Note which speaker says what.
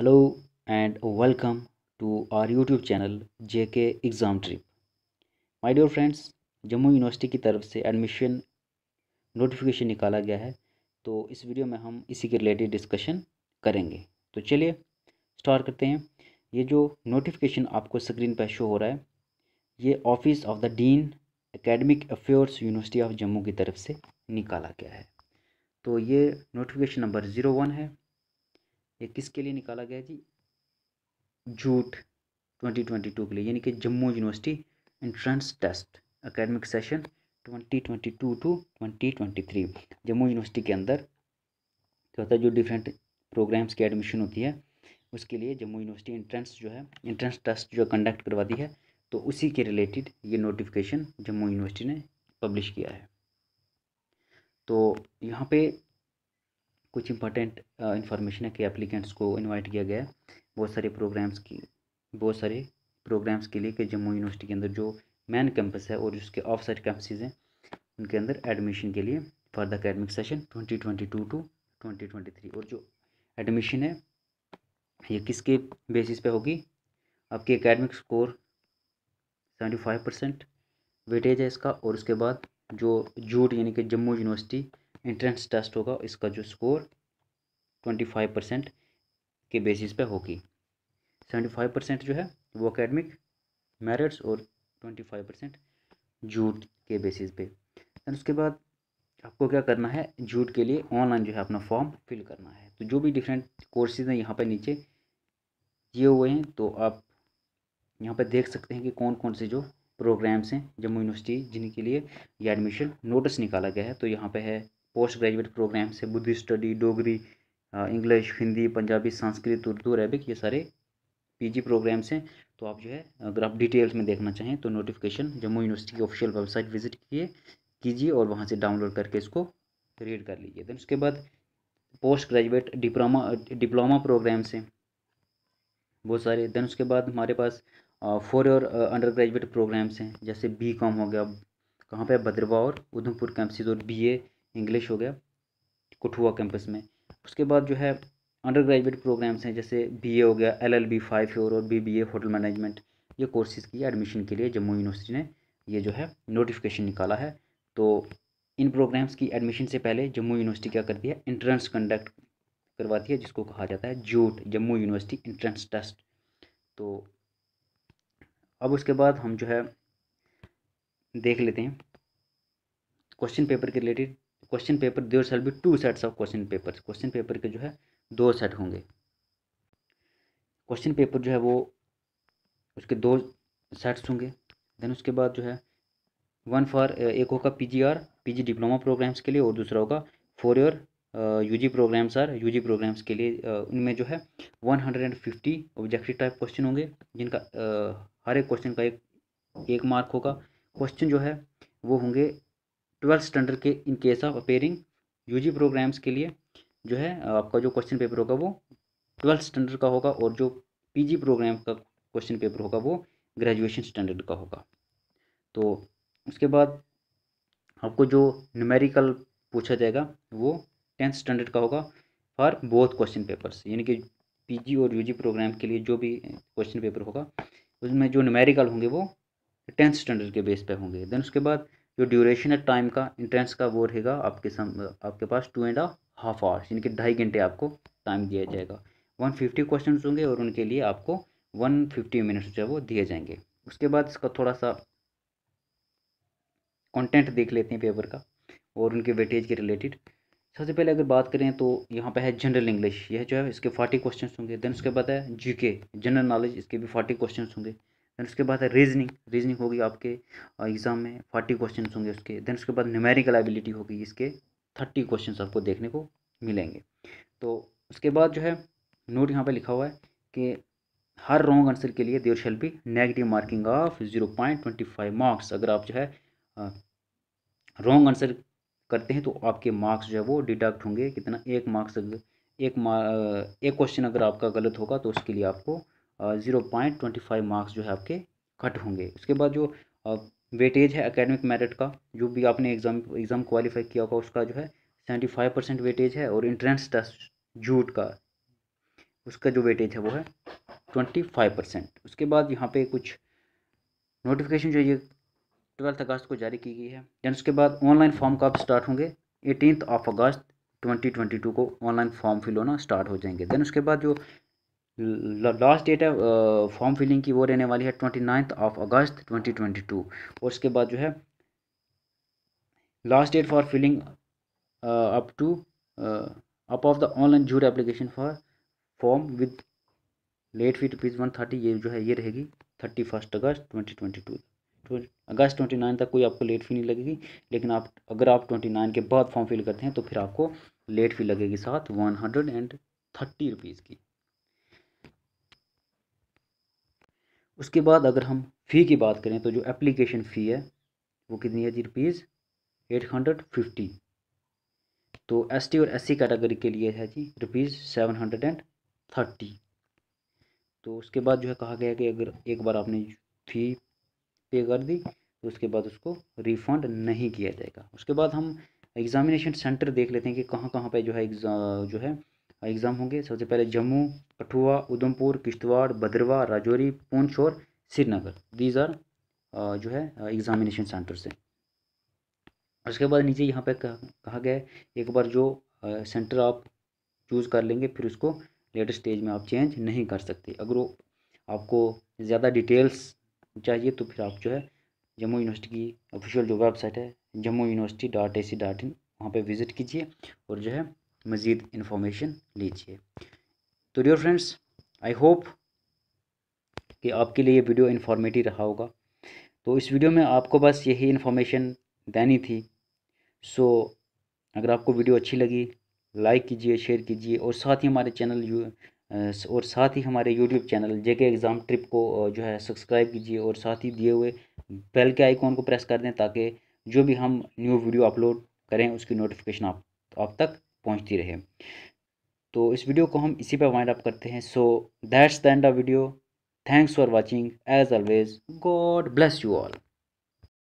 Speaker 1: hello and welcome to our YouTube channel के exam trip my dear friends Jammu university की तरफ से admission notification निकाला गया है तो इस वीडियो में हम इसी के रिलेटेड डिस्कशन करेंगे तो चलिए स्टार्ट करते हैं ये जो नोटिफिकेशन आपको स्क्रीन पर शो हो रहा है ये office of the dean academic affairs university of Jammu की तरफ से निकाला गया है तो ये नोटिफिकेशन नंबर ज़ीरो वन है ये किसके लिए निकाला गया जी जूट 2022 के लिए यानी कि Jammu university entrance test academic session 2022 to 2023 Jammu university के अंदर क्या होता है जो डिफरेंट प्रोग्राम्स की एडमिशन होती है उसके लिए जम्मू यूनिवर्सिटी एंट्रेंस जो है एंट्रेंस टेस्ट जो कंडक्ट करवा दी है तो उसी के रिलेटेड ये नोटिफिकेशन जम्मू यूनिवर्सिटी ने पब्लिश किया है तो यहाँ पे कुछ इंपॉर्टेंट इन्फॉर्मेशन है कि एप्लीकेंट्स को इनवाइट किया गया है बहुत सारे प्रोग्राम्स की बहुत सारे प्रोग्राम्स के लिए कि जम्मू यूनिवर्सिटी के अंदर जो मैन कैंपस है और जिसके ऑफ साइड कैंपसेज हैं उनके अंदर एडमिशन के लिए for the academic session twenty twenty two to twenty twenty three और जो एडमिशन है ये किसके बेसिस पे होगी आपके academic score seventy five percent weightage है इसका और उसके बाद जो जूट यानी कि जम्मू यूनिवर्सिटी एंट्रेंस टेस्ट होगा इसका जो स्कोर ट्वेंटी फाइव परसेंट के बेसिस पे होगी सेवेंटी फाइव परसेंट जो है वो अकेडमिक मेरिट्स और ट्वेंटी फाइव परसेंट जूट के बेसिस पे एंड उसके बाद आपको क्या करना है जूट के लिए ऑनलाइन जो है अपना फॉर्म फिल करना है तो जो भी डिफरेंट कोर्सेज हैं यहाँ पर नीचे दिए हुए हैं तो आप यहाँ पर देख सकते हैं कि कौन कौन से जो प्रोग्राम्स हैं जम्मू यूनिवर्सिटी जिनके लिए ये एडमिशन नोटिस निकाला गया है तो यहाँ पे है पोस्ट ग्रेजुएट प्रोग्राम से बुद्धि study Dogri English Hindi Punjabi Sanskrit Urdu Arabic ये सारे पीजी प्रोग्राम्स हैं तो आप जो है अगर आप डिटेल्स में देखना चाहें तो नोटिफिकेशन जम्मू यूनिवर्सिटी की ऑफिशियल वेबसाइट विजिट किए कीजिए और वहाँ से डाउनलोड करके इसको रीड कर लीजिए देन उसके बाद post graduate diploma diploma programs हैं बहुत सारे देन उसके बाद हमारे पास फोर और अंडर ग्रेजुएट प्रोग्राम्स हैं जैसे बी हो गया कहाँ पर भद्रवा और उधमपुर कैंपसिस और बी ए इंग्लिश हो गया कठुआ कैंपस में उसके बाद जो है अंडर ग्रेजुएट प्रोग्राम्स हैं जैसे बीए हो गया L L B five four और B B A hotel management ये कोर्सेज़ की एडमिशन के लिए जम्मू यूनिवर्सिटी ने ये जो है नोटिफिकेशन निकाला है तो इन प्रोग्राम्स की एडमिशन से पहले जम्मू यूनिवर्सिटी क्या करती है इंट्रेंस कंडक्ट करवाती है जिसको कहा जाता है JUET Jammu university entrance test तो अब उसके बाद हम जो है देख लेते हैं क्वेश्चन पेपर के related question paper there shall be two sets of question paper question paper के जो है दो सेट होंगे क्वेश्चन पेपर जो है वो उसके दो सेट्स होंगे देन उसके बाद जो है वन फॉर एक होगा पीजीआर पीजी डिप्लोमा प्रोग्राम्स के लिए और दूसरा होगा for U UG programs or UG programs के लिए uh, उनमें जो है one hundred and fifty objective type question होंगे जिनका uh, हर एक क्वेश्चन का एक एक मार्क होगा क्वेश्चन जो है वो होंगे ट्वेल्थ स्टैंडर्ड के in case of appearing G programs के लिए जो है आपका जो क्वेश्चन पेपर होगा वो ट्वेल्थ स्टैंडर्ड का होगा और जो जी प्रोग्राम का क्वेश्चन पेपर होगा वो ग्रेजुएशन स्टैंडर्ड का होगा तो उसके बाद आपको जो न्यूमेरिकल पूछा जाएगा वो टेंथ स्टैंडर्ड का होगा फॉर बोथ क्वेश्चन पेपर्स यानी कि पीजी और यूजी प्रोग्राम के लिए जो भी क्वेश्चन पेपर होगा उसमें जो न्यूमेरिकल होंगे वो टेंथ स्टैंडर्ड के बेस पर होंगे देन उसके बाद जो ड्यूरेशन है टाइम का इंट्रेंस का वो रहेगा आपके सम आपके पास टू एंड हाफ आवर्स यानी कि ढाई घंटे आपको टाइम दिया जाएगा वन फिफ्टी क्वेश्चन होंगे और उनके लिए आपको वन फिफ्टी मिनट्स जो है वो दिए जाएंगे उसके बाद इसका थोड़ा सा कंटेंट देख लेते हैं पेपर का और उनके वेटेज के रिलेटेड सबसे पहले अगर बात करें तो यहाँ पर है जनरल इंग्लिश यह जो है इसके फोर्टी क्वेश्चन होंगे देन उसके बाद है जी जनरल नॉलेज इसके भी फोर्टी क्वेश्चन होंगे देन उसके बाद है रीजनिंग रीजनिंग होगी आपके एग्ज़ाम में फोर्टी क्वेश्चन होंगे उसके देन उसके बाद न्यूमेरिकल एबिलिटी होगी इसके थर्टी क्वेश्चन आपको देखने को मिलेंगे तो उसके बाद जो है नोट यहाँ पर लिखा हुआ है कि हर रॉन्ग आंसर के लिए there shall be negative marking of zero point twenty five marks अगर आप जो है रॉन्ग आंसर करते हैं तो आपके मार्क्स जो है वो डिडक्ट होंगे कितना एक मार्क्स एक मार्क एक क्वेश्चन अगर आपका गलत होगा तो उसके लिए आपको zero point twenty five marks जो है आपके कट होंगे उसके बाद जो वेटेज है एकेडमिक मेरिट का जो भी आपने एग्ज़ाम एग्ज़ाम क्वालिफाई किया होगा उसका जो है सेवेंटी फाइव परसेंट वेटेज है और इंट्रेंस टेस्ट जूट का उसका जो वेटेज है वो है ट्वेंटी फाइव परसेंट उसके बाद यहाँ पे कुछ नोटिफिकेशन जो ये ट्वेल्थ अगस्त को जारी की गई है दैन उसके बाद ऑनलाइन फॉर्म कब स्टार्ट होंगे eighteenth of August twenty twenty two को ऑनलाइन फॉर्म फिल होना स्टार्ट हो जाएंगे दैन उसके बाद जो लास्ट डेट है फॉर्म फिलिंग की वो रहने वाली है twenty ninth of August twenty twenty two और उसके बाद जो है last date for filling up to up of the online जूर application for form with late fee rupees one thirty ये जो है ये रहेगी thirty first August twenty twenty two August twenty nine तक कोई आपको लेट फी नहीं लगेगी लेकिन आप अगर आप ट्वेंटी नाइन के बाद फॉर्म फिल करते हैं तो फिर आपको लेट फी लगेगी साथ one hundred and thirty rupees की उसके बाद अगर हम फ़ी की बात करें तो जो एप्लीकेशन फ़ी है वो कितनी है जी रुपीज़ एट हंड्रेड फिफ्टी तो एस टी और एस सी कैटेगरी के लिए है जी rupees seven hundred and thirty तो उसके बाद जो है कहा गया कि अगर एक बार आपने फ़ी पे कर दी तो उसके बाद उसको रिफ़ंड नहीं किया जाएगा उसके बाद हम एग्ज़ामिनेशन सेंटर देख लेते हैं कि कहाँ कहाँ पे जो है जो है एग्ज़ाम होंगे सबसे पहले जम्मू कठुआ उधमपुर किश्तवाड़ भद्रवा राजौरी पुंछ और श्रीनगर दीज आर जो है एग्ज़ामिनेशन सेंटर से उसके बाद नीचे यहाँ पे कहा गया है एक बार जो सेंटर आप चूज़ कर लेंगे फिर उसको लेटर स्टेज में आप चेंज नहीं कर सकते अगर वो आपको ज़्यादा डिटेल्स चाहिए तो फिर आप जो है जम्मू यूनिवर्सिटी की ऑफिशियल जो वेबसाइट है Jammu university dot A C dot in वहाँ पर विज़िट कीजिए और जो है मज़ीद इन्फॉर्मेशन लीजिए तो डियर फ्रेंड्स आई होप कि आपके लिए ये वीडियो इन्फॉर्मेटिव रहा होगा तो इस वीडियो में आपको बस यही इन्फॉर्मेशन देनी थी सो अगर आपको वीडियो अच्छी लगी लाइक कीजिए शेयर कीजिए और साथ ही हमारे चैनल यू और साथ ही हमारे YouTube channel JK exam trip को जो है सब्सक्राइब कीजिए और साथ ही दिए हुए बेल के आइकॉन को प्रेस कर दें ताकि जो भी हम न्यू वीडियो अपलोड करें उसकी नोटिफिकेशन आप आप तक पहुंचती रहे तो इस वीडियो को हम इसी पर वाइंड अप करते हैं so that's the end of video thanks for watching as always God bless you all